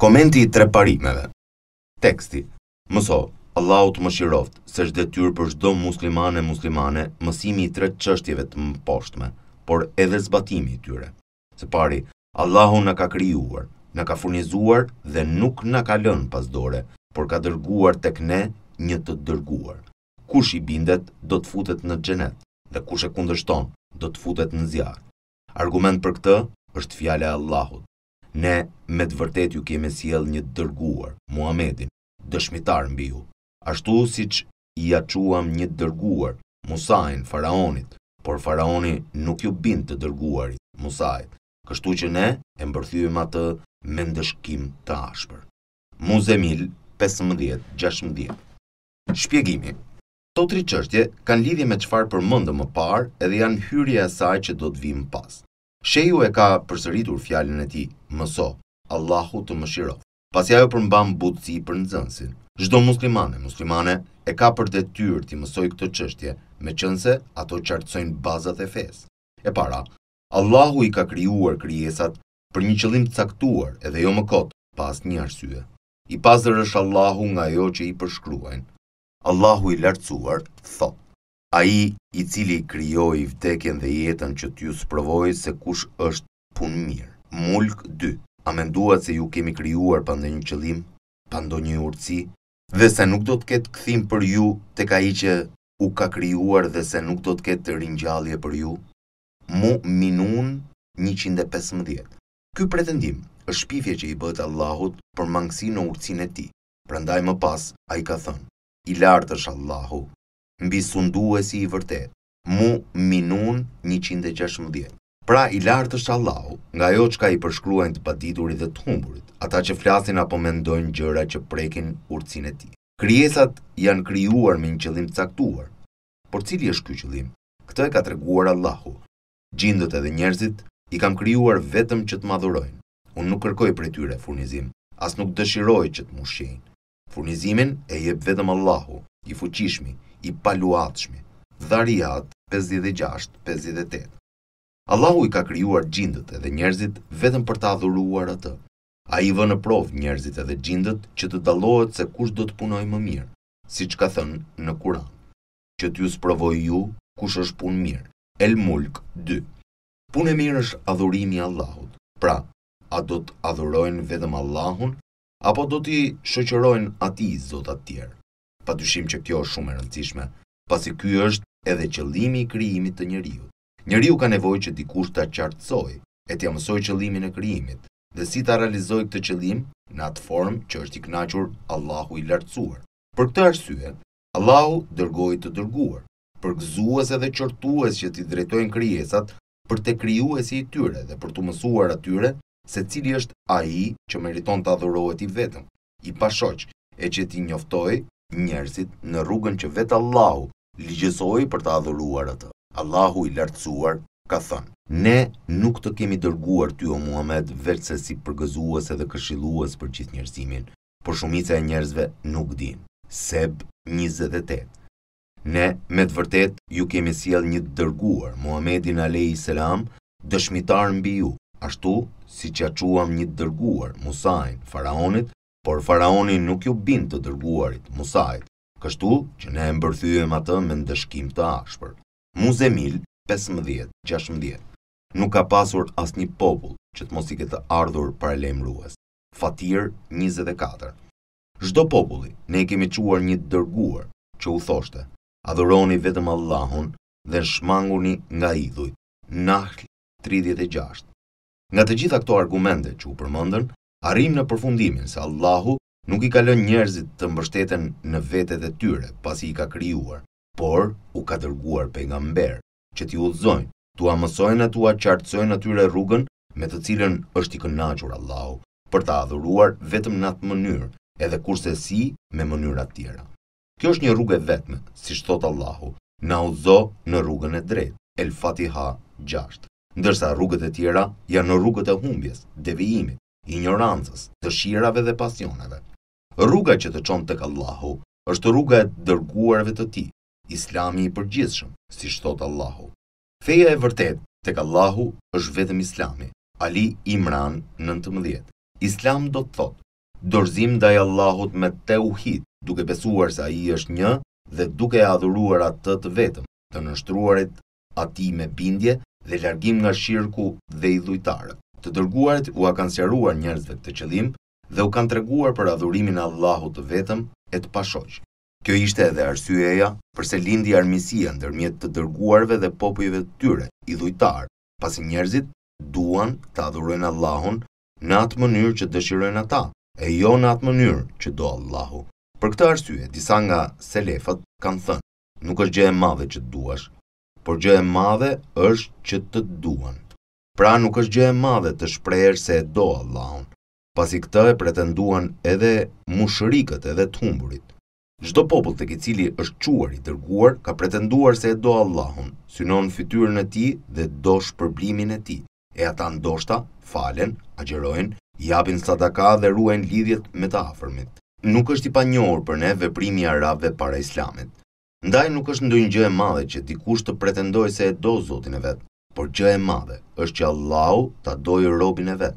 Komenti i tre parimeve Teksti Mëso, Allahut më shiroft, se është tyrë për shdo muslimane muslimane mësimi i tre qështjeve të më poshtme, por edhe zbatimi i tyre. Se pari, Allahu në ka kryuar, në ka furnizuar dhe nuk në ka lënë pas dore, por ka dërguar tek ne një të dërguar. Kush i bindet, do të futet në gjenet, dhe kush e kundështon, do të futet në zjarë. Argument për këtë është fjale Allahut. Ne, me të vërtet ju kemi siel një dërguar, Muhamedin, dëshmitar në ju. Ashtu si që i aquam një dërguar, Musajn, faraonit, por faraoni nuk ju bind të dërguarit, Musajt. Kështu që ne e mbërthyëm atë me ndëshkim të ashpër. Muzemil 15-16 Shpjegimi Këto tri qështje kanë lidhje me qëfar për mëndë më parë edhe janë hyrje e saj që do të vim pas. Sheju e ka përsëritur fjalën e tij, mëso, Allahu të mëshiroj. Pasi ajo përmban butësi për nxënësin. Çdo musliman e muslimane e ka për detyrë të mësoj këtë çështje, meqense ato qartësojnë bazat e fesë. E para, Allahu i ka krijuar krijesat për një qëllim të caktuar, edhe jo më kot, pa asnjë arsye. I pazër është Allahu nga ajo që i përshkruajnë. Allahu i lartësuar thotë: A i i cili kryoj vdekjen dhe jetën që t'ju sprovojë se kush është punë mirë. Mulk 2. A menduat se ju kemi kryuar pëndë një qëlim, pëndë një urci, dhe se nuk do t'ket këthim për ju të ka i që u ka kryuar dhe se nuk do t'ket të rinjallje për ju? Mu minun 115. Ky pretendim është shpifje që i bëtë Allahut për mangësi në urcin e ti. Prandaj më pas, a i ka thënë, i lartë është Allahu, mbi sunduesi i vërtet, mu minun 116. Pra i lartë është Allahu, nga jo që ka i përshkruajnë të paditurit dhe të humburit, ata që flasin apo mendojnë gjëra që prekin urcin e ti. Kryesat janë kryuar me një qëllim të caktuar, por cili është kjo qëllim? Këtë e ka të reguar Allahu. Gjindët edhe njerëzit i kam kryuar vetëm që të madhurojnë. Unë nuk kërkoj për tyre furnizim, as nuk dëshiroj që të mushenjë. Furnizimin e jep vetëm Allahu, i i fuqishmi, i paluatshmi. Dhariat 56-58 Allahu i ka kryuar gjindët edhe njerëzit vetëm për ta dhuruar atë. A i vë në provë njerëzit edhe gjindët që të dalohet se kush do të punoj më mirë, si që ka thënë në kuran. Që t'ju së provoj ju, kush është punë mirë. El Mulk 2 Punë e mirë është adhurimi Allahut. Pra, a do të adhurojnë vetëm Allahun, apo do t'i shëqërojnë ati zotat tjerë? pa që kjo është shumë e rëndësishme, pasi ky është edhe qëllimi i krijimit të njeriu. Njeriu ka nevojë që dikush ta qartësoj, e t'ja mësoj qëllimin e krijimit dhe si ta realizoj këtë qëllim në atë formë që është i kënaqur Allahu i lartësuar. Për këtë arsye, Allahu dërgoi të dërguar, përgëzues edhe qortues që t'i drejtojnë krijesat për të krijuesi i tyre dhe për t'u mësuar atyre se cili është ai që meriton të adhurohet i vetëm, i pashoq, e që ti njoftoj njerëzit në rrugën që vetë Allahu ligjësoj për të adhuruar atë. Allahu i lartësuar ka thënë, ne nuk të kemi dërguar ty o Muhammed vetë se si përgëzuas edhe këshiluas për gjithë njerëzimin, por shumica e njerëzve nuk din. Seb 28 Ne, me të vërtet, ju kemi siel një dërguar, Muhammedin Alei salam, dëshmitar mbi ju, ashtu si që çuam një dërguar, Musajn, Faraonit, por faraoni nuk ju bind të dërguarit, Musajt, kështu që ne e mbërthyëm atë me ndëshkim të ashpër. Muzemil 15-16 Nuk ka pasur as një popull që të mos i këtë ardhur paralem rrues. Fatir 24 Shdo populli, ne kemi quar një dërguar, që u thoshte, adhuroni vetëm Allahun dhe shmanguni nga idhuj, Nahl 36. Nga të gjitha këto argumente që u përmëndën, arrim në përfundimin se Allahu nuk i ka lënë njerëzit të mbështeten në vetet e tyre pasi i ka krijuar, por u ka dërguar pejgamber që t'i udhëzojnë, t'u amësojnë atë t'u qartësojnë atyre rrugën me të cilën është i kënaqur Allahu për ta adhuruar vetëm në atë mënyrë, edhe kurse si me mënyra të tjera. Kjo është një rrugë e vetme, si shtot Allahu, na udhëzo në rrugën e drejtë. El Fatiha 6. Ndërsa rrugët e tjera janë në rrugët e humbjes, devijimit, ignorancës, dëshirave dhe pasioneve. Rruga që të çon tek Allahu është rruga e dërguarve të Tij, Islami i përgjithshëm, siç thot Allahu. Feja e vërtetë tek Allahu është vetëm Islami. Ali Imran 19. Islami do të thotë dorëzim ndaj Allahut me tauhid, duke besuar se Ai është një dhe duke adhuruar atë të vetëm, të nështruarit atij me bindje dhe largim nga shirku dhe i dhujtarët. Të dërguarit u a kanë sjaruar njerëzve këtë qëllim dhe u kanë treguar për adhurimin Allahut të vetëm e të pashoq. Kjo ishte edhe arsyeja përse lindi armisia ndërmjet të dërguarve dhe popujve të tyre, i dhujtar, pasi njerëzit duan të adhurojnë Allahun në atë mënyrë që dëshirojnë ata, e jo në atë mënyrë që do Allahu. Për këtë arsye, disa nga selefët kanë thënë, nuk është gjë e madhe që të duash, por gjë e madhe është që të duan pra nuk është gjë e madhe të shprejër se e do Allahun, pasi këtë e pretenduan edhe mushërikët edhe të humburit. Gjdo popull të këtë është quar i dërguar, ka pretenduar se e do Allahun, synon fytyrën e ti dhe do shpërblimin e ti, e ata ndoshta falen, agjerojnë, japin sadaka dhe ruajnë lidhjet me të afërmit. Nuk është i panjohur për ne veprimi i arabëve para islamit. Ndaj nuk është ndonjë gjë e madhe që dikush të pretendojë se e do Zotin e vet, por gjë e madhe është që Allahu ta dojë robën e vet.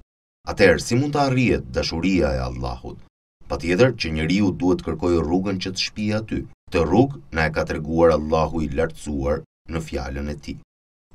Atëherë, si mund të arrihet dashuria e Allahut? Patjetër që njeriu duhet të kërkojë rrugën që të shpi aty. Të rrugë na e ka treguar Allahu i Lartësuar në fjalën e Tij.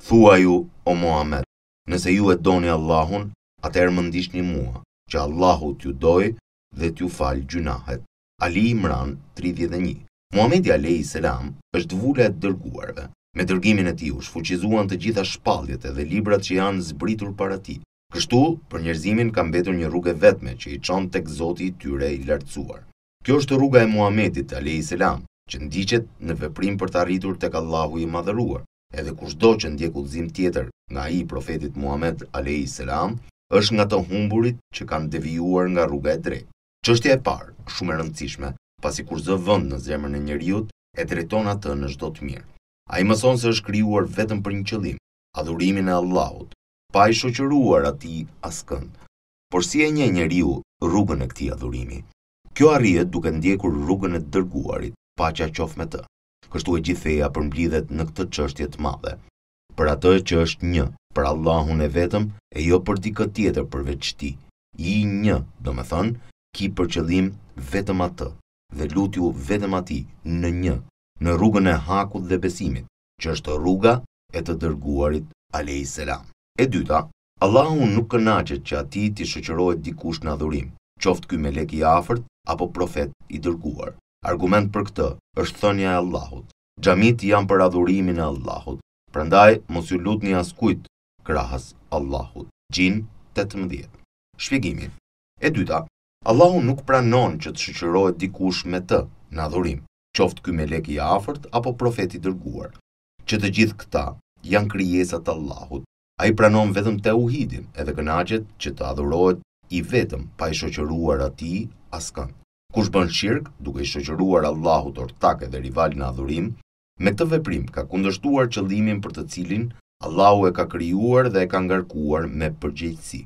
Thuaj ju, o Muhammed, nëse ju e doni Allahun, atëherë më ndiqni mua, që Allahu t'ju dojë dhe t'ju fal gjunahet. Ali Imran 31. Muhamedi Alayhis salam është vula e dërguarve. Me dërgimin e ti u shfuqizuan të gjitha shpaljet edhe librat që janë zbritur para ti. Kështu, për njerëzimin kam betur një rrugë vetme që i qonë tek zoti tyre i lartësuar. Kjo është rruga e Muhammedit, a.s. që ndiqet në veprim për të arritur tek Allahu i madhëruar, edhe kushdo që ndjek udhëzim tjetër nga ai profetit Muhammed a.s. salam është nga të humburit që kanë devijuar nga rruga e drejtë. Çështja e parë, shumë e rëndësishme, pasi kur zë vend në zemrën e njeriu, e drejton atë në çdo të mirë. A i mëson se është kryuar vetëm për një qëllim, adhurimin e Allahut, pa i shoqëruar ati askën. Por si e një njeriu rrugën e këti adhurimi? Kjo arrijet duke ndjekur rrugën e dërguarit, pa që a qof me të. Kështu e gjitheja përmblidhet në këtë qështjet madhe. Për atë që është një, për Allahun e vetëm, e jo për dikë tjetër përveç ti. I një, do me thënë, ki për qëllim vetëm atë, dhe lutju vetëm ati në një në rrugën e hakut dhe besimit, që është rruga e të dërguarit Alei selam. E dyta, Allahu nuk kënaqet që ati ti shëqërojt dikush në adhurim, qoftë ky me i afert apo profet i dërguar. Argument për këtë është thënja e Allahut. Gjamit janë për adhurimin e Allahut, prandaj mos ju lutni askujt krahas Allahut. Gjin 18. Shpjegimi. E dyta, Allahu nuk pranon që të shëqërojt dikush me të në adhurim, qoftë ky me i afërt apo profeti dërguar. Që të gjithë këta janë krijesa të Allahut. Ai pranon vetëm te uhidin, edhe kënaqet që të adhurohet i vetëm pa i shoqëruar atij askën. Kush bën shirk duke i shoqëruar Allahut ortak dhe rival në adhurim, me këtë veprim ka kundërshtuar qëllimin për të cilin Allahu e ka krijuar dhe e ka ngarkuar me përgjegjësi.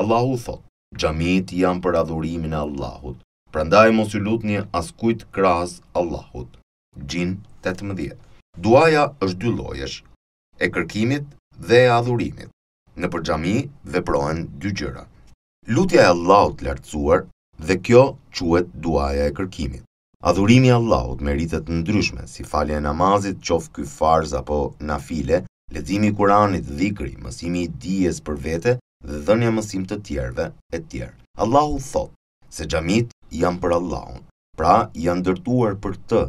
Allahu thot: gjamit janë për adhurimin e Allahut, prandaj mos ju lutni askujt kras Allahut. Gjin 18. Duaja është dy llojesh, e kërkimit dhe e adhurimit. Në xhami veprohen dy gjëra. Lutja e Allahut lartësuar dhe kjo quhet duaja e kërkimit. Adhurimi i Allahut meritet ndryshme, si falja e namazit, qoftë ky farz apo nafile, leximi i Kuranit, dhikri, mësimi i dijes për vete dhe dhënia mësim të tjerëve, etj. Allahu thotë se xhamit janë për Allahun. Pra, janë ndërtuar për të,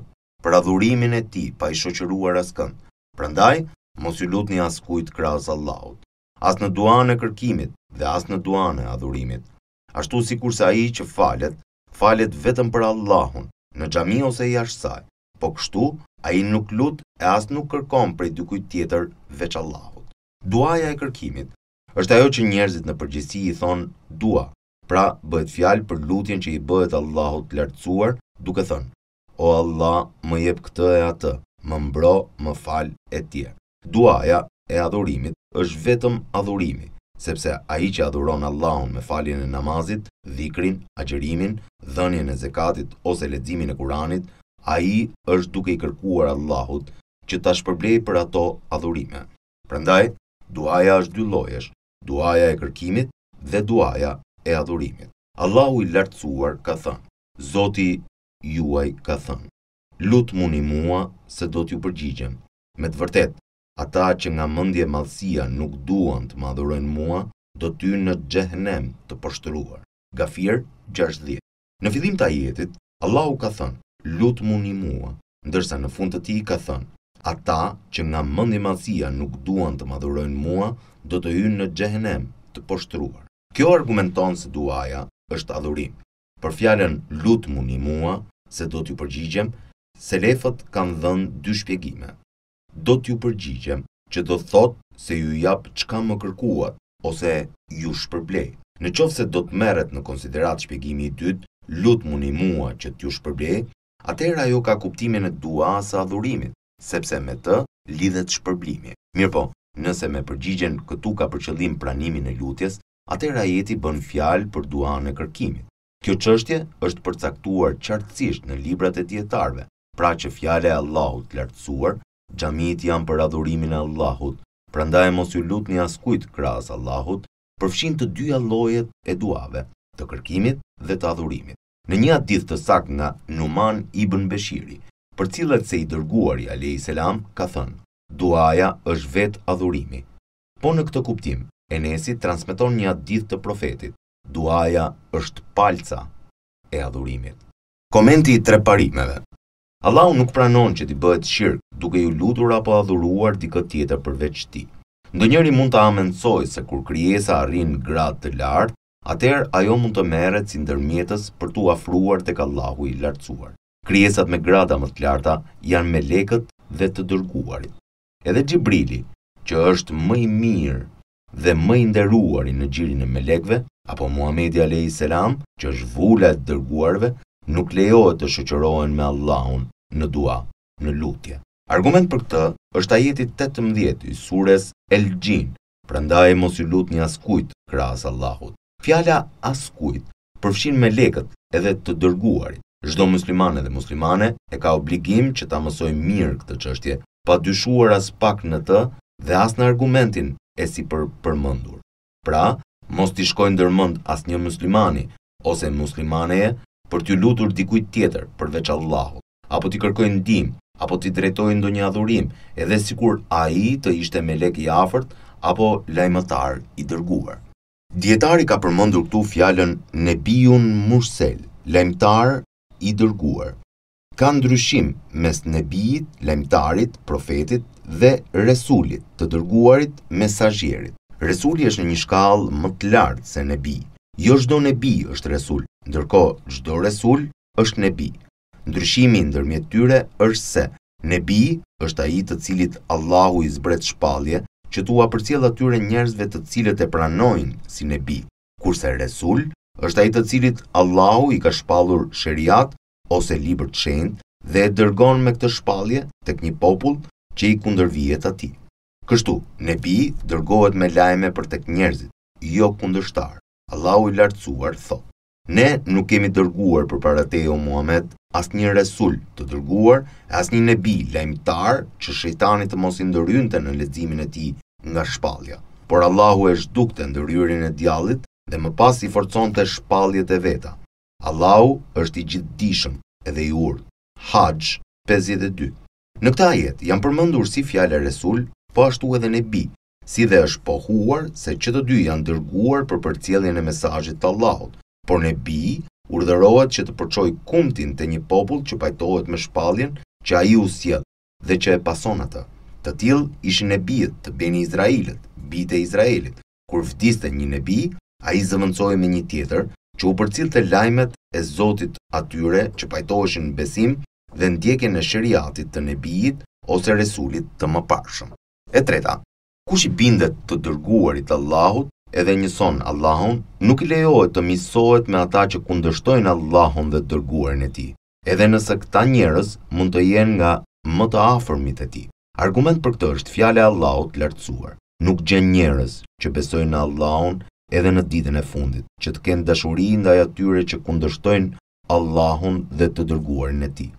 për adhurimin e Tij, pa i shoqëruar askën. Prandaj, mos ju lutni as kujt krahas Allahut, as në duan e kërkimit dhe as në duan e adhurimit. Ashtu sikurse ai që falet, falet vetëm për Allahun, në xhami ose jashtë saj. Po kështu, ai nuk lut e as nuk kërkon prej dikujt tjetër veç Allahut. Duaja e kërkimit është ajo që njerëzit në përgjithësi i thon dua, Pra, bëhet fjalë për lutjen që i bëhet Allahut të lartësuar, duke thënë: O Allah, më jep këtë e atë, më mbro, më fal e ti. Duaja e adhurimit është vetëm adhurimi, sepse ai që adhuron Allahun me faljen e namazit, dhikrin, agjërimin, dhënien e zakatit ose leximin e Kuranit, ai është duke i kërkuar Allahut që ta shpërblejë për ato adhurime. Prandaj, duaja është dy llojesh: duaja e kërkimit dhe duaja e adhurimit. Allahu i lartësuar ka thënë, Zoti juaj ka thënë, lutë muni mua se do t'ju përgjigjem. Me të vërtet, ata që nga mëndje madhësia nuk duan të madhurojnë mua, do t'ju në gjehnem të poshtëruar. Gafir 60. Në fillim të ajetit, Allahu ka thënë, lutë muni mua, ndërsa në fund të ti ka thënë, ata që nga mëndje madhësia nuk duan të madhurojnë mua, do të hynë në gjehnem të poshtruar. Kjo argumenton se duaja është adhurim. Për fjalën lut muni mua se do t'ju përgjigjem, selefët kanë dhënë dy shpjegime. Do t'ju përgjigjem që do thot se ju jap çka më kërkuat ose ju shpërblej. Në qovë se do të në konsiderat shpjegimi i tytë, lutë më një mua që t'ju shpërblej, atër ajo ka kuptimin e dua sa adhurimit, sepse me të lidhet shpërblimi. Mirë po, nëse me përgjigjen këtu ka përqëllim pranimin e lutjes, atër a bën fjalë për duan e kërkimit. Kjo qështje është përcaktuar qartësisht në librat e tjetarve, pra që fjale Allahut lartësuar, gjamit janë për adhurimin e Allahut, pra nda e mos ju lutni një askujt krahas Allahut, përfshin të dyja lojet e duave, të kërkimit dhe të adhurimit. Në një atë ditë të sak nga Numan Ibn Beshiri, për cilët se i dërguar i Alei Selam, ka thënë, duaja është vetë adhurimi. Po në këtë kuptim, Enesi transmiton një atë të profetit. Duaja është palca e adhurimit. Komenti i tre parimeve. Allahu nuk pranon që ti bëhet shirk duke ju lutur apo adhuruar dikët tjetër përveç ti. Ndë njëri mund të amensoj se kur kryesa arrin grad të lartë, atër ajo mund të meret si ndërmjetës për tu afruar të kallahu i lartësuar. Kryesat me grada më të larta janë me lekët dhe të dërguarit. Edhe Gjibrili, që është i mirë dhe më i nderuari në gjirin e melekëve apo Muhamedi aleyhis salam, që është vula e dërguarve, nuk lejohet të shoqërohen me Allahun në dua, në lutje. Argument për këtë është ajeti 18 i surës El-Jinn. Prandaj mos i lutni askujt krahas Allahut. Fjala askujt përfshin melekët edhe të dërguarit. Çdo muslimane dhe muslimane e ka obligim që ta mësojë mirë këtë çështje, pa dyshuar as pak në të dhe as në argumentin e si për përmëndur. Pra, mos t'i shkojnë dërmënd as një muslimani, ose muslimaneje, për t'ju lutur dikuj tjetër përveç Allahot, apo t'i kërkojnë dim, apo t'i drejtojnë do një adhurim, edhe sikur ai a i të ishte me lek i afert, apo lajmëtar i dërguar. Djetari ka përmëndur këtu fjallën Nebiun mursel, lajmëtar i dërguar ka ndryshim mes nebijit, lemtarit, profetit dhe resulit, të dërguarit, mesajjerit. Resuli është një shkall më të lartë se nebi. Jo shdo nebi është resul, ndërko shdo resul është nebi. Ndryshimi ndërmjet tyre është se nebi është aji të cilit Allahu i zbret shpalje që tua për atyre njerëzve të cilët e pranojnë si nebi, kurse resul është aji të cilit Allahu i ka shpalur shëriat ose libër të shenjtë dhe e dërgon me këtë shpallje tek një popull që i kundërvihet atij. Kështu, nebi dërgohet me lajme për tek njerëzit, jo kundërshtar. Allahu i lartësuar thot: Ne nuk kemi dërguar për para Muhammed as një resul të dërguar, as një nebi lajmëtar që shëjtanit të mos i në ledzimin e ti nga shpalja. Por Allahu e shdukte ndërryrin e djalit dhe më pas i forcon të shpaljet e veta. Allahu është i gjithdishëm edhe i urt. Hajj 52. Në këtë ajet janë përmendur si fjalë Resul, po ashtu edhe Nebi, si dhe është pohuar se që të dy janë dërguar për përcjelljen e mesazhit të Allahut. Por Nebi urdhërohet që të përçoj kumtin të një popull që pajtohet me shpalljen që a i u sjell dhe që e pason atë. Të tilë ishin e të beni Izraelit, bite Izraelit. Kur vdiste një nebi, a i zëvëncoj me një tjetër që u përcil të lajmet e zotit atyre që pajtoheshin në besim dhe ndjekin e shëriatit të nebijit ose resulit të më pashëm. E treta, ku i bindet të dërguarit të Allahut edhe njëson Allahun, nuk i lejohet të misohet me ata që kundështojnë Allahun dhe dërguarit në ti, edhe nëse këta njerës mund të jenë nga më të afërmit e ti. Argument për këtë është fjale Allahut lartësuar. Nuk gjenë njerës që besojnë Allahun edhe në ditën e fundit, që të kenë dashuri ndaj atyre që kundërshtojnë Allahun dhe të dërguarin e Tij.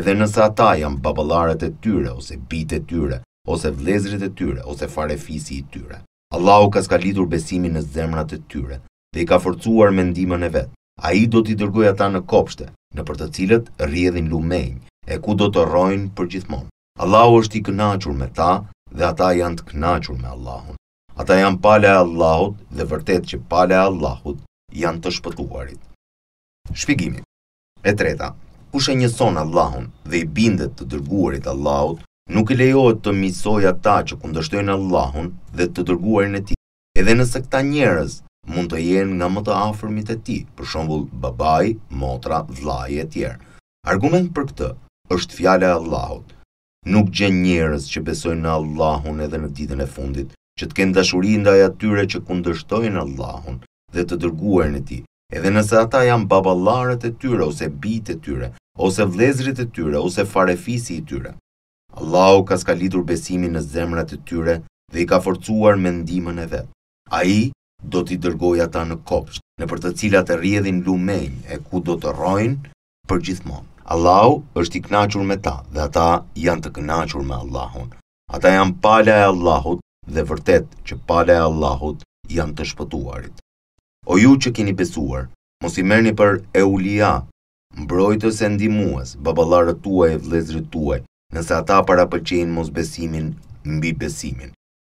Edhe nëse ata janë baballarët e tyre ose bitë e tyre, ose vëllezërit e tyre, ose farefisi i tyre. Allahu ka skalitur besimin në zemrat e tyre dhe i ka forcuar mendimin e vetë. A i do t'i dërgojë ata në kopshte, në për të cilët rjedhin lumejnë e ku do të rojnë për gjithmonë. Allahu është i kënaqur me ta dhe ata janë të kënaqur me Allahun. Ata janë pale e Allahut dhe vërtet që pale e Allahut janë të shpëtuarit. Shpigimi E treta, kushe njëson Allahun dhe i bindet të dërguarit Allahut, nuk i lejohet të misoj ata që kundështojnë Allahun dhe të dërguarin e ti. Edhe nëse këta njerëz mund të jenë nga më të afërmit e ti, për shumbull babaj, motra, vlaj e tjerë. Argument për këtë është fjale Allahut. Nuk gjen njerëz që besojnë në Allahun edhe në ditën e fundit, që të kenë dashuri ndaj atyre që kundërshtojnë Allahun dhe të dërguar në ti, edhe nëse ata janë baballarët e tyre ose bijtë e tyre, ose vlezrit e tyre ose farefisi i tyre. Allahu ka skalitur besimin në zemrat e tyre dhe i ka forcuar me ndimën e vetë. A i do t'i dërgoj ata në kopsht, në për të cilat e rjedhin lumejnë e ku do të rojnë për gjithmonë. Allahu është i knachur me ta dhe ata janë të knachur me Allahun. Ata janë pala e Allahut dhe vërtet që pale e Allahut janë të shpëtuarit. O ju që keni besuar, mos i merni për e u mbrojtës e ndimuas, baballarët tuaj e vlezri tuaj, nëse ata para përqenë mos besimin, mbi besimin.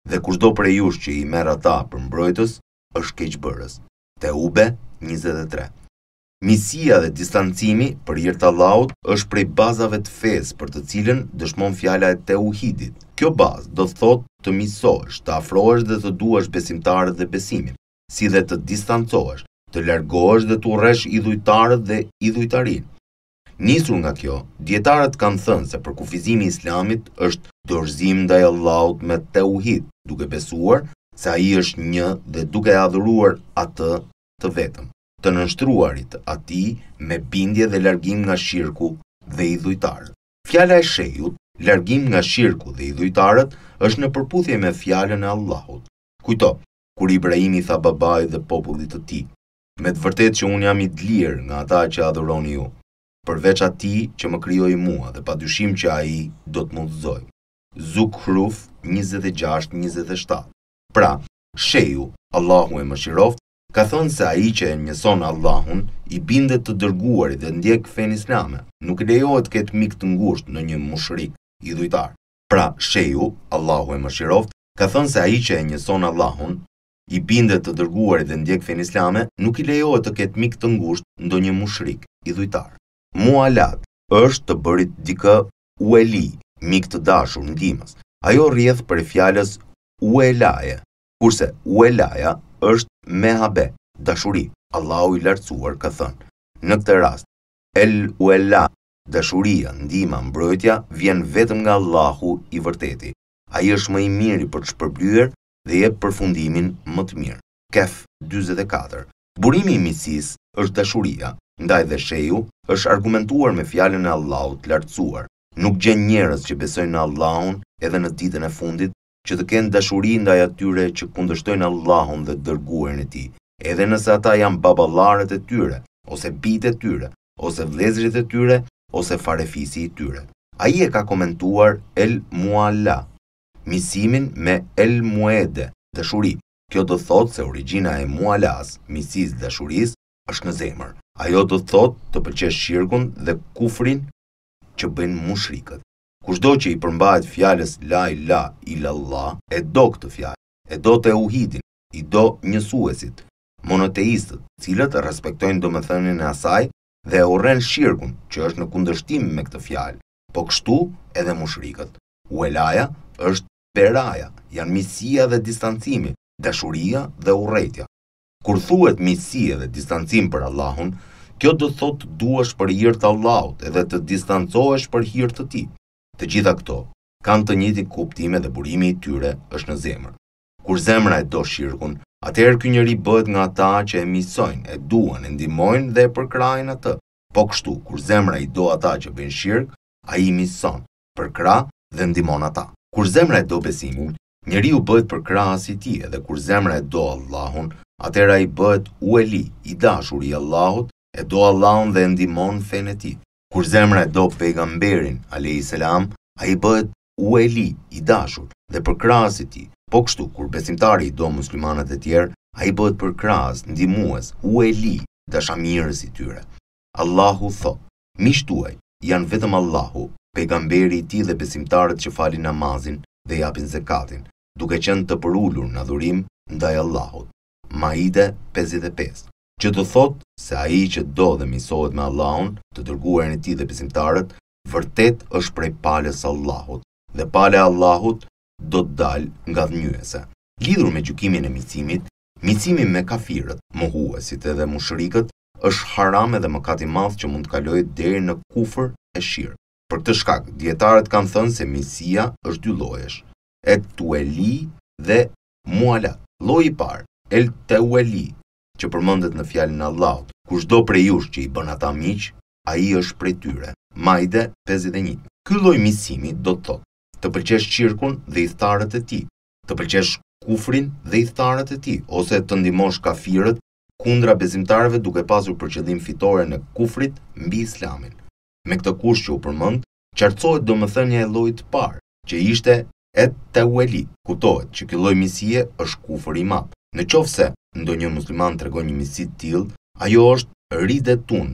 Dhe kushdo për e jush që i mera ata për mbrojtës, është keqbërës. Te ube 23. Misia dhe distancimi për hirtë Allahut është prej bazave të fesë për të cilën dëshmon fjala e Teuhidit. Kjo bazë do të thotë të misosh, të afrohesh dhe të duash besimtarët dhe besimin, si dhe të distancohesh, të largohesh dhe të urresh i dhujtarët dhe i dhujtarin. Nisur nga kjo, dietarët kanë thënë se për kufizimi Islamit është dërzim ndaj Allahut me Teuhid, duke besuar se ai është një dhe duke adhuruar atë të vetëm të nështruarit ati me bindje dhe largim nga shirku dhe i dhujtarët. Fjala e shejut, largim nga shirku dhe i dhujtarët, është në përputhje me fjallën e Allahut. Kujto, kur Ibrahimi tha babaj dhe popullit të ti, me të vërtet që unë jam i dlirë nga ata që adhuroni ju, përveç ati që më kryoj mua dhe pa dyshim që i do të mundëzoj. Zuk Hruf 26-27 Pra, sheju, Allahu e më shiroft, ka thënë se a i që e njëson Allahun, i bindet të dërguar dhe ndjek fen islame, nuk lejohet këtë mik të ngusht në një mushrik i dhujtar. Pra, Sheju, Allahu e Mëshiroft, ka thënë se a i që e njëson Allahun, i bindet të dërguar dhe ndjek fen islame, nuk i lejohet të këtë mik të ngusht në një mushrik i dhujtar. Mualat është të bërit dikë ueli, mik të dashur në dimës, ajo rrjedh për fjalës fjales uelaje, kurse uelaja është me habe, dashuri, Allahu i lartësuar ka thënë. Në këtë rast, el u ela, dashuria, ndima, mbrojtja, vjen vetëm nga Allahu i vërteti. A i është më i miri për të shpërblyer dhe jetë përfundimin më të mirë. Kef 24. Burimi i misis është dashuria, ndaj dhe sheju është argumentuar me fjallën e Allahut lartësuar. Nuk gjen njerëz që besojnë në Allahun edhe në ditën e fundit që të kenë dashuri ndaj atyre që kundështojnë Allahun dhe dërguen e ti, edhe nëse ata janë babalaret e tyre, ose bitë e tyre, ose vlezrit e tyre, ose farefisi i tyre. Ai e ka komentuar El Muala, misimin me El Muede, dëshuri. Kjo do thotë se origina e Mualas, misis dëshuris, është në zemër. Ajo do thotë të përqesh shirkun dhe kufrin që bëjnë mushrikët. Kushdo që i përmbahet fjales la ila ila la, e do këtë fjale, e do të uhidin, i do njësuesit, monoteistët, cilët respektojnë do më thënin e asaj dhe e uren shirkun që është në kundështim me këtë fjale, po kështu edhe mushrikët. Uelaja është beraja, janë misia dhe distancimi, dashuria dhe uretja. Kur thuet misia dhe distancim për Allahun, kjo do thot duash për hirtë Allahut edhe të distancohesh për hirtë të ti. Të gjitha këto kanë të njëti kuptime dhe burimi i tyre është në zemër. Kur zemra e do shirkun, atëherë kë njëri bëhet nga ta që e misojnë, e duan, e ndimojnë dhe e përkrajnë atë. Po kështu, kur zemra i do ata që bën shirk, a i mison, përkra dhe ndimon ata. Kur zemra e do besimin, njëri u bëhet përkra as i tij edhe kur zemra e do Allahun, atëherë a i bëhet ueli, i dashur i Allahut, e do Allahun dhe ndimon fenë e kur zemra e do pejgamberin, ale i selam, a i bëhet u e li, i dashur, dhe për krasi ti, po kështu, kur besimtari i do muslimanat e tjerë, a i bëhet për kras, ndimues, u e li, dashamirës i tyre. Allahu thot, mishtuaj, janë vetëm Allahu, pejgamberi i ti dhe besimtarët që falin namazin dhe japin zekatin, duke qenë të përullur në dhurim ndaj Allahut. Maide 55 që të thotë se aji që do dhe misohet me Allahun, të dërguar në ti dhe pisimtarët, vërtet është prej palës Allahut, dhe pale Allahut do të dalë nga dhënjuese. Lidhur me gjukimin e misimit, misimi me kafirët, muhuesit edhe mushrikët, është haram edhe më kati madhë që mund të kaloj deri në kufër e shirë. Për këtë shkak, djetarët kanë thënë se misia është dy lojesh, el tueli dhe muala. Loj i parë, el tueli, që përmëndet në fjalin Allah, kush do prej jush që i bën ata miq, a i është prej tyre. Majde 51. Ky misimi do të thotë, të pëlqesh qirkun dhe i thtarët e ti, të pëlqesh kufrin dhe i thtarët e ti, ose të ndimosh kafirët kundra bezimtarëve duke pasur për qëllim fitore në kufrit mbi islamin. Me këtë kush që u përmënd, qartësojt do më thënje e lojt parë, që ishte et të ueli, kutohet që këlloj misie është kufër i matë. Në qofë se ndo një musliman të regon një misit t'il, ajo është rrit tun,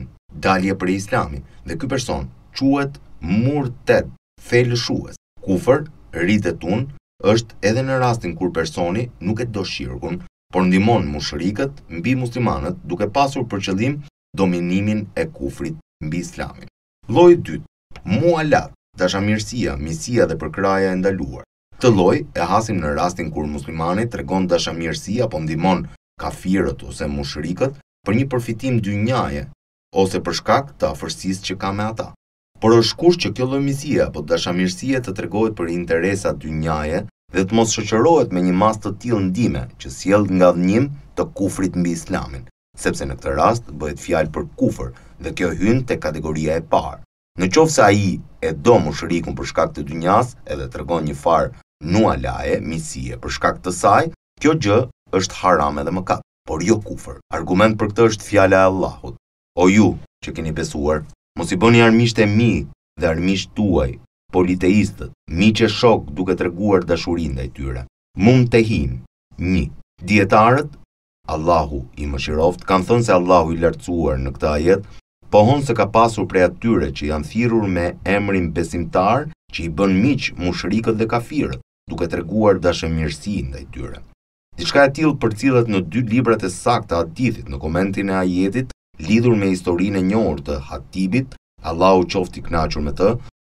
dalje për islami, dhe këj person quet mur tët, felëshues. Kufër, rrit tun, është edhe në rastin kur personi nuk e do shirkun, por ndimon mushrikët mbi muslimanët duke pasur për qëllim dominimin e kufrit mbi islamin. Lojë dytë, mualat, dashamirësia, misia dhe përkraja e ndaluar. Të lojë e hasim në rastin kur muslimani të regon dashamirësia po ndimon kafirët ose mushrikët për një përfitim dynjaje ose për shkak të afërsisë që ka me ata. Por është kush që kjo lëmizie apo dashamirësie të tregohet për interesa dynjaje dhe të mos shoqërohet me një masë të tillë ndime që sjell nga dhënim të kufrit mbi islamin, sepse në këtë rast bëhet fjalë për kufër dhe kjo hyn të kategoria e parë. Në qofë se a i e do më shërikun për shkak të dynjas edhe të një farë nua laje, misie për shkak të saj, kjo gjë është haram edhe mëkat, por jo kufër. Argument për këtë është fjala e Allahut. O ju që keni besuar, mos i bëni armiqtë e mi dhe armiqt tuaj politeistët, miq e shok duke treguar dhe ndaj tyre. Mund të hin. Mi, dietarët, Allahu i mëshiroft, kanë thënë se Allahu i lartësuar në këtë ajet pohon se ka pasur prej atyre që janë thirrur me emrin besimtar, që i bën miq mushrikët dhe kafirët duke të reguar dashë mirësi ndaj tyre. Diçka e tillë përcillet në dy librat e sakta hadithit në komentin e ajetit lidhur me historinë e njohur të Hatibit, Allahu qofti kënaqur me të,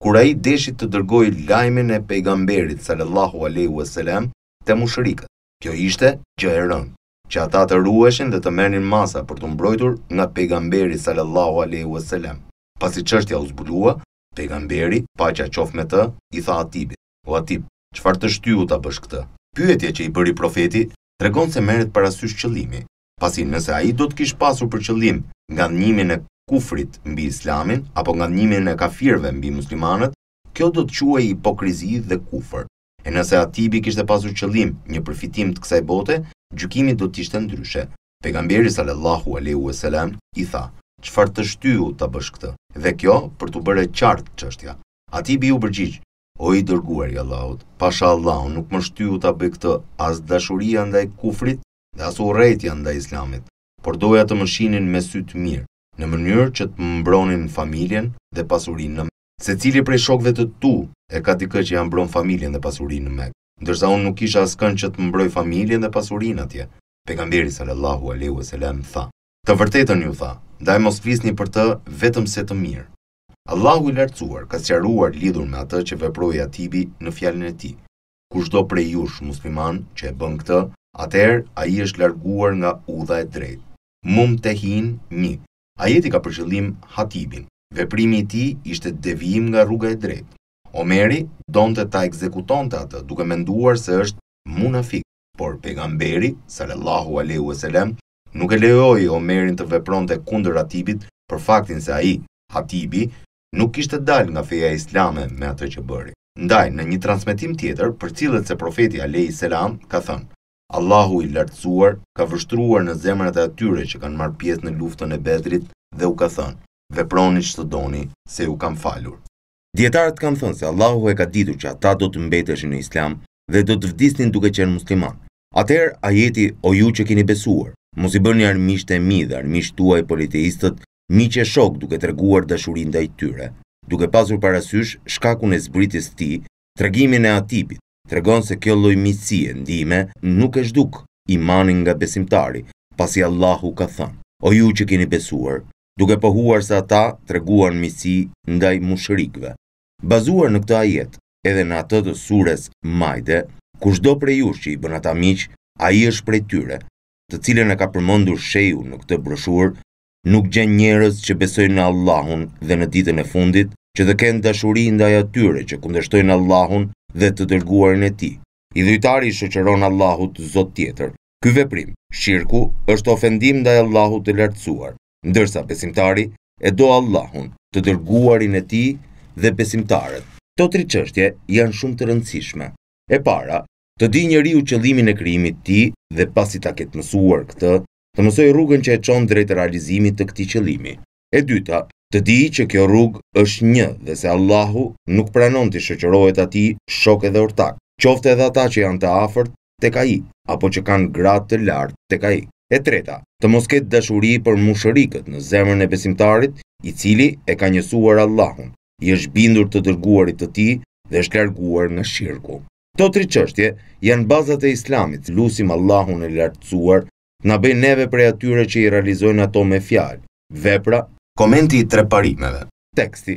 kur ai deshi të dërgoj lajmin e pejgamberit sallallahu alaihi wasallam te mushrikët. Kjo ishte që e rënë, që ata të rrueshin dhe të merrnin masa për të mbrojtur nga pejgamberi sallallahu alaihi wasallam. Pasi çështja u zbulua, pejgamberi, a qof me të, i tha Atibit: "O Atib, çfarë të shtyu ta bësh këtë?" Pyetja që i bëri profeti tregon se merret parasysh qëllimi, pasi nëse ai do të kishte pasur për qëllim ngaldhimin e kufrit mbi islamin apo ngaldhimin e kafirëve mbi muslimanët, kjo do të quhej hipokrizi dhe kufër. E nëse Atibi kishte pasur qëllim një përfitim të kësaj bote, gjykimi do të ishte ndryshe. Pejgamberi sallallahu alaihi wasalam i tha: "Çfarë të shtyu ta bësh këtë?" Dhe kjo për të bërë qartë çështja. Atibi u përgjigj O i dërguar i Allahut, pasha Allahut nuk më shtyu ta bëj këtë as dashuria ndaj kufrit dhe as rejtja ndaj islamit, por doja të më shihnin me sy të mirë, në mënyrë që të më mbronin familjen dhe pasurinë. Secili prej shokëve të tu e ka këtë që janë mbron familjen dhe pasurinë në Mekë, ndërsa unë nuk kisha askën që të mbroj familjen dhe pasurinë atje. Pejgamberi sallallahu alaihi wasallam tha: "Të vërtetën ju tha, ndaj mos fisni për të vetëm se të mirë." Allahu i lartësuar ka sqaruar lidhur me atë që veproi Atibi në fjalën e tij. Kushdo prej jush musliman që e bën këtë, atëherë ai është larguar nga udha e drejtë. Mumtahin 1. Ajeti ka përshëllim Hatibin. Veprimi i ti tij ishte devijim nga rruga e drejtë. Omeri donte ta ekzekutonte atë duke menduar se është munafik, por pejgamberi sallallahu alaihi selem, nuk e lejoi Omerin të vepronte kundër Hatibit për faktin se ai Hatibi nuk ishte dal nga feja islame me atë që bëri. Ndaj, në një transmitim tjetër, për cilët se profeti Alei Selam ka thënë, Allahu i lartësuar ka vështruar në zemrat e atyre që kanë marrë pjesë në luftën e Bedrit dhe u ka thënë: "Veproni ç'të doni, se u kam falur." Dietarët kanë thënë se Allahu e ka ditur që ata do të mbeteshin në Islam dhe do të vdisnin duke qenë musliman. Atëherë ajeti o ju që keni besuar, mos i bëni armiqtë e mi dhe armiqtë tuaj politeistët miqë e shok duke të reguar dëshurin dhe i tyre. Duke pasur parasysh, shkakun e zbritis ti, të regimin e atipit, të regon se kjo loj misi e ndime nuk e shduk imani nga besimtari, pasi Allahu ka thënë. O ju që keni besuar, duke pohuar se ata të reguan misi ndaj mushrikve. Bazuar në këtë ajet, edhe në atë të surës majde, kushdo prej ju që i bën ata miq, a i është prej tyre, të cilën e ka përmondur sheju në këtë brëshur nuk gjen njerëz që besojnë në Allahun dhe në ditën e fundit, që të kenë dashuri ndaj atyre që kundërshtojnë Allahun dhe të dërguarin e tij. I dhujtari shoqëron Allahut Zot tjetër. Ky veprim, shirku, është ofendim ndaj Allahut të lartësuar, ndërsa besimtari e do Allahun, të dërguarin e tij dhe besimtarët. Këto tri çështje janë shumë të rëndësishme. E para, të di njeriu qëllimin e krijimit të tij dhe pasi ta ketë mësuar këtë, të mësoj rrugën që e qonë drejtë realizimit të këti qëlimi. E dyta, të di që kjo rrugë është një dhe se Allahu nuk pranon të shëqërojt ati shok edhe ortak, qofte edhe ata që janë të afert të kaji, apo që kanë gratë të lartë të kaji. E treta, të mosket dashuri për mushërikët në zemër në besimtarit, i cili e ka njësuar Allahun, i është bindur të dërguarit të ti dhe është larguar në shirku. To tri qështje janë bazat e islamit, lusim Allahun e lartësuar, Në bëjnë neve prej atyre që i realizojnë ato me fjalë. Vepra, komenti i tre parimeve. Teksti.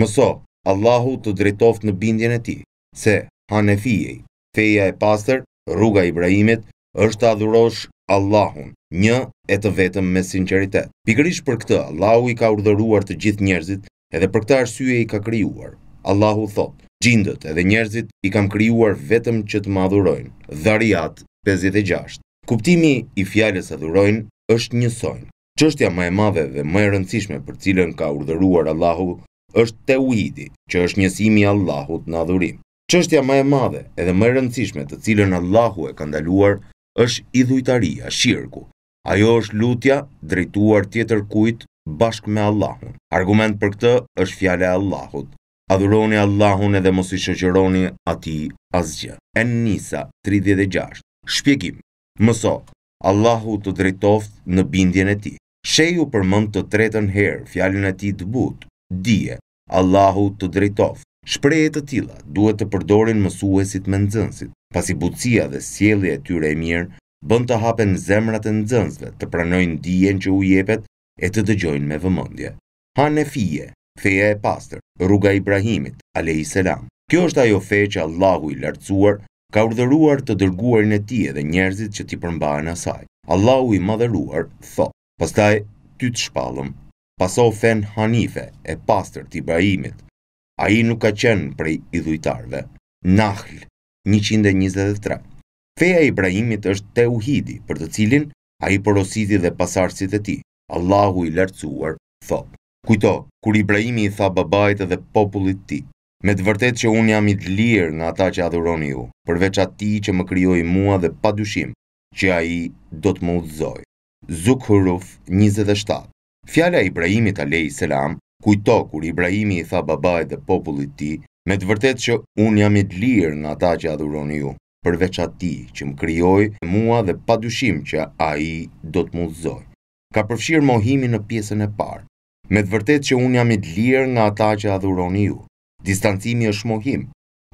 Mëso, Allahu të drejtoft në bindjen e ti, se hanefijej, feja e pastër, rruga Ibrahimit, është adhurosh Allahun, një e të vetëm me sinceritet. Pikërish për këtë, Allahu i ka urdhëruar të gjithë njerëzit, edhe për këtë arsye i ka krijuar. Allahu thot, gjindët edhe njerëzit i kam krijuar vetëm që të më adhurojnë. Dhariat 56. Kuptimi i fjales adhurojnë është njësojnë. Qështja më e madhe dhe më e rëndësishme për cilën ka urdhëruar Allahu është te uhidi, që është njësimi Allahut në adhurim. Qështja më e madhe edhe më e rëndësishme të cilën Allahu e ka ndaluar është idhujtaria, shirku. Ajo është lutja drejtuar tjetër kujt bashk me Allahun. Argument për këtë është fjale Allahut. Adhuroni Allahun edhe mos i shëqëroni ati azgjë. En Nisa 36 Shpjegim Mëso, Allahu të drejtoft në bindjen e ti. Sheju për mënd të tretën herë fjallin e ti të but, dje, Allahu të drejtoft. Shpreje të tila duhet të përdorin mësuesit me nëzënsit, pasi butësia dhe sjeli e tyre e mirë, bënd të hapen zemrat e nëzënsve, të pranojnë dijen që u jepet e të dëgjojnë me vëmëndje. Hanefije, feja e pastër, rruga Ibrahimit, a.s. Kjo është ajo fe që Allahu i lartësuar ka urdhëruar të dërguarin e tij dhe njerëzit që ti përmbahen asaj. Allahu i madhëruar thot: "Pastaj ty të shpallëm. Paso fen Hanife, e pastër të Ibrahimit. Ai nuk ka qenë prej idhujtarve. Nahl 123. Feja e Ibrahimit është teuhidi, për të cilin ai porositi dhe pasardhësit e tij. Allahu i lartësuar thot: Kujto, kur Ibrahimi i tha babajt dhe popullit ti, Me të vërtet që unë jam i të lirë nga ata që adhuroni ju, përveç ati që më kryoj mua dhe pa dyshim, që a i do të më udhëzoj. Zuk Huruf 27 Fjale a Ibrahimit a selam, kujto kur Ibrahimi i tha babaj dhe popullit ti, me të vërtet që unë jam i të lirë nga ata që adhuroni ju, përveç ati që më kryoj mua dhe pa dyshim që a i do të më udhëzoj. Ka përfshirë mohimi në piesën e parë, me të vërtet që unë jam i të lirë nga ata që adhuroni ju, distancimi është mohim,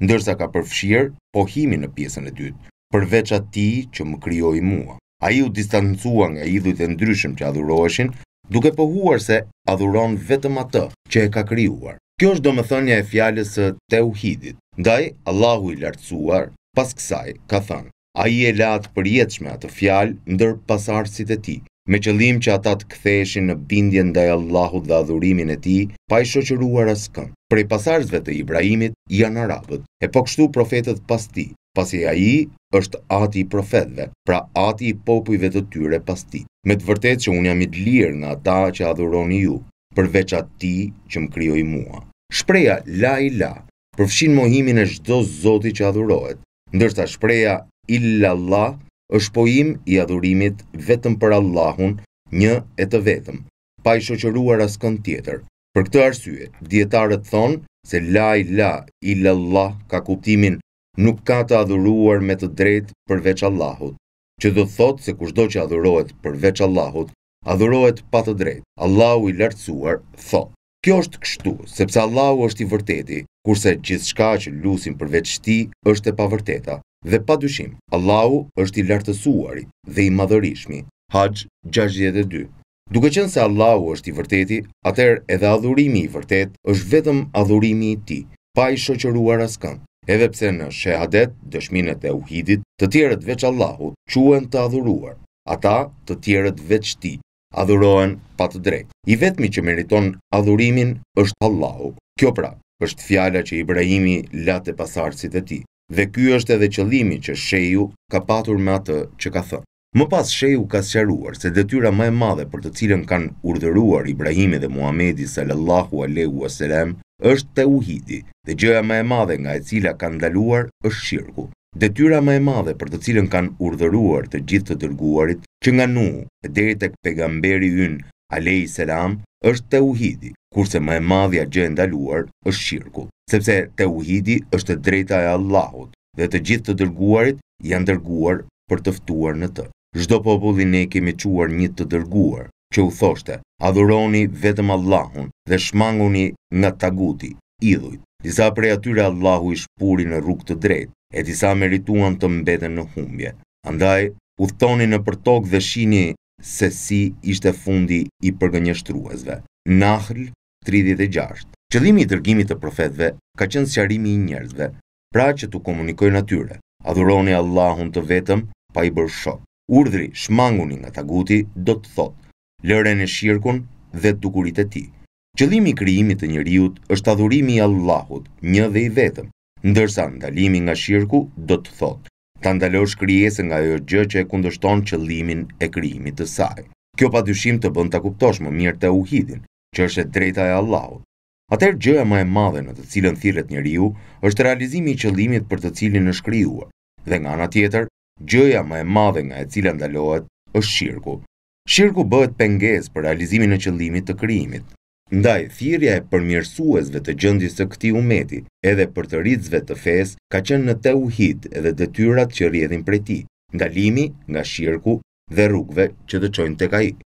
ndërsa ka përfshirë pohimi në pjesën e dytë, përveç ati që më kryoj mua. A u distancua nga idhujt e ndryshëm që adhuroeshin, duke pohuar se adhuron vetëm atë që e ka kryuar. Kjo është do më thënja e fjallës të te uhidit, ndaj Allahu i lartësuar, pas kësaj ka thënë, a i e latë për jetëshme atë fjallë ndër pasarësit e ti, me qëllim që ata të këtheshin në bindjen ndaj Allahu dhe adhurimin e ti, pa i shoqëruar askën. Prej pasajzve të Ibrahimit janë Arabët, e po kështu profetet pas ti, pasi a i është ati i profetve, pra ati i popujve të tyre pas ti. Me të vërtet që unë jam i të lirë në ata që adhuroni ju, përveç ati që më kryoj mua. Shpreja la i la, përfshin mohimin e shdo zoti që adhurohet, ndërsa shpreja illa la, është pojim i adhurimit vetëm për Allahun një e të vetëm, pa i shoqëruar asë tjetër. Për këtë arsye, djetarët thonë se la i la i la la ka kuptimin nuk ka të adhuruar me të drejt përveç Allahut, që do thotë se kushdo që adhurohet përveç Allahut, adhurohet pa të drejt. Allahu i lartësuar thotë. Kjo është kështu, sepse Allahu është i vërteti, kurse gjithë shka që lusim përveç ti është e pa vërteta. Dhe pa dyshim, Allahu është i lartësuari dhe i madhërishmi. Hajj 62 Duke qenë se Allahu është i vërteti, atër edhe adhurimi i vërtet është vetëm adhurimi i ti, pa i shoqëruar askën, edhe pse në shehadet, dëshminet e uhidit, të tjerët veç Allahu, quen të adhuruar, ata të tjerët veç ti, adhurohen pa të drejt. I vetëmi që meriton adhurimin është Allahu. Kjo pra, është fjala që Ibrahimi latë e pasarësit e ti, dhe kjo është edhe qëllimi që sheju ka patur me atë që ka thënë. Më pas Shehu ka sqaruar se detyra më e madhe për të cilën kanë urdhëruar Ibrahimi dhe Muhamedi sallallahu alaihi wasallam është te uhidi dhe gjëja më e madhe nga e cila kanë ndaluar është shirku. Detyra më e madhe për të cilën kanë urdhëruar të gjithë të dërguarit që nga Nuh deri tek pejgamberi ynë aleyhi selam është te uhidi, kurse më e madhja gjë e ndaluar është shirku, sepse te uhidi është drejta e Allahut dhe të gjithë të dërguarit janë dërguar për të ftuar në të. Zdo populli ne kemi quar një të dërguar, që u thoshte, adhuroni vetëm Allahun dhe shmanguni nga taguti, idhujt. Disa prej atyre Allahu i shpuri në rrug të drejt, e disa merituan të mbeten në humbje. Andaj, u thoni në përtok dhe shini se si ishte fundi i përgënjështruesve. Nahl, 36. Qëllimi i dërgimit të profetve ka qenë sqarimi i njerëzve, pra që të komunikojnë atyre. Adhuroni Allahun të vetëm pa i bërë shok urdhri, shmanguni nga taguti do të thot, lërën e shirkun dhe të dukurit e ti. Qëllimi kriimit të njëriut është adhurimi Allahut, një dhe i vetëm, ndërsa ndalimi nga shirku do të thot, të ndalosh kriese nga e gjë që e kundështon qëllimin e kriimit të saj. Kjo pa dyshim të bënd të kuptosh më mirë të uhidin, që është e drejta e Allahut. Atër gjë e ma e madhe në të cilën thiret njëriu, është realizimi qëllimit për të cilin është krijuar, dhe nga nga tjetër gjëja më e madhe nga e cila ndalohet është shirku. Shirku bëhet penges për realizimin e qëllimit të kryimit. Ndaj, thirja e përmjërsuesve të gjëndis të këti umeti edhe për të rizve të fes ka qenë në te uhit edhe dëtyrat që rjedhin për ti, ndalimi nga shirku dhe rrugve që të qojnë të kajik.